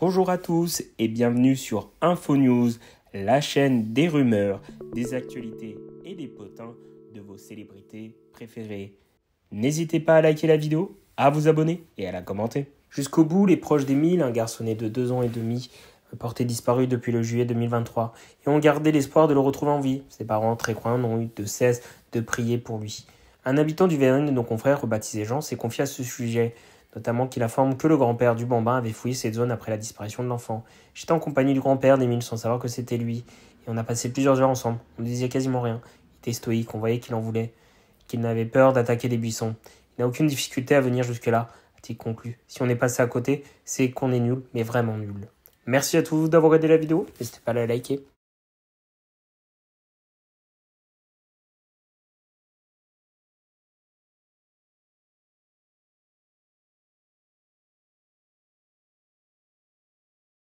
Bonjour à tous et bienvenue sur InfoNews, la chaîne des rumeurs, des actualités et des potins de vos célébrités préférées. N'hésitez pas à liker la vidéo, à vous abonner et à la commenter. Jusqu'au bout, les proches d'Emile, un garçonnet de 2 ans et demi, porté disparu depuis le juillet 2023, et ont gardé l'espoir de le retrouver en vie. Ses parents, très croyants, n'ont eu de cesse de prier pour lui. Un habitant du Verne de nos confrères, rebaptisé Jean, s'est confié à ce sujet notamment qu'il informe que le grand-père du bambin avait fouillé cette zone après la disparition de l'enfant. J'étais en compagnie du grand-père d'Émile sans savoir que c'était lui, et on a passé plusieurs heures ensemble. On ne disait quasiment rien. Il était stoïque, on voyait qu'il en voulait, qu'il n'avait peur d'attaquer les buissons. Il n'a aucune difficulté à venir jusque-là, a-t-il conclu. Si on est passé à côté, c'est qu'on est nul, mais vraiment nul. Merci à tous d'avoir regardé la vidéo, n'hésitez pas à la liker.